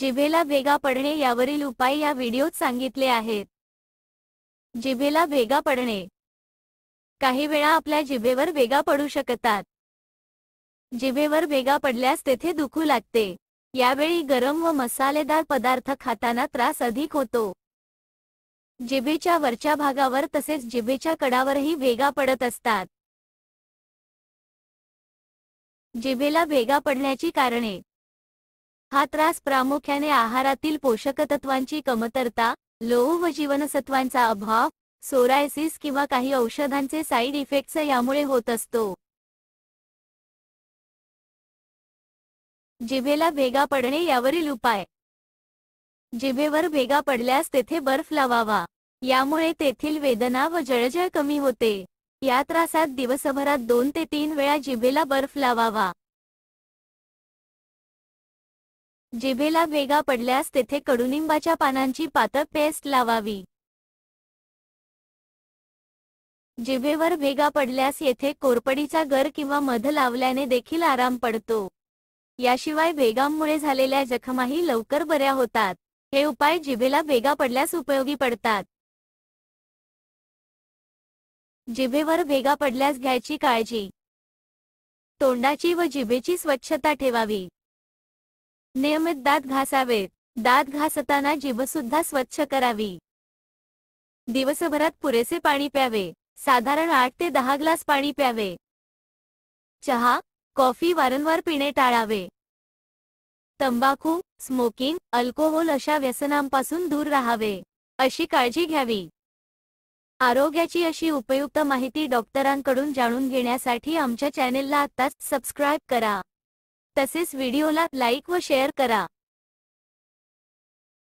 जिभेला भेगा पडणे यावरील उपाय या व्हिडिओत सांगितले आहेत जिभेला भेगा पडणे काही वेळा आपल्या जिभेवर वेगा पडू शकतात जिभेवर वेगा पडल्यास तेथे दुखू लागते यावेळी गरम व मसालेदार पदार्थ खाताना त्रास अधिक होतो जिभेच्या वरच्या भागावर तसेच जिभेच्या कडावरही वेगा पडत असतात जिभेला भेगा पडण्याची कारणे हा त्रास प्रामुख्याने आहारातील तत्वांची कमतरता लोह व जीवनसत्वांचा अभाव सोरायसिस किंवा काही औषधांचे साईड इफेक्ट्स यामुळे होत असतो जिभेला भेगा पडणे यावरील उपाय जिभेवर भेगा पडल्यास तेथे बर्फ लावावा यामुळे तेथील वेदना व जळजळ कमी होते या त्रासात दिवसभरात दोन ते तीन वेळा जिभेला बर्फ लावावा जिभेला वेगा पडल्यास तेथे कडुनिंबाच्या पानांची पातळ पेस्ट लावावी जिभेवर भेगा पडल्यास येथे कोरपडीचा गर किंवा मध लावल्याने देखील आराम पडतो याशिवाय भेगांमुळे झालेल्या जखमाही लवकर बऱ्या होतात हे उपाय जिभेला भेगा पडल्यास उपयोगी पडतात जिभेवर भेगा पडल्यास घ्यायची काळजी तोंडाची व जिभेची स्वच्छता ठेवावी नियमित दात घासावेत दात घासताना सुद्धा स्वच्छ करावी दिवसभरात पुरेसे पाणी प्यावे साधारण आठ ते दहा ग्लास पाणी प्यावे चहा कॉफी वारंवार पिणे टाळावे तंबाखू स्मोकिंग अल्कोहोल अशा व्यसनांपासून दूर राहावे अशी काळजी घ्यावी आरोग्याची अशी उपयुक्त माहिती डॉक्टरांकडून जाणून घेण्यासाठी आमच्या चॅनेलला आत्ताच सबस्क्राईब करा तसेच व्हिडिओला लाईक व शेअर करा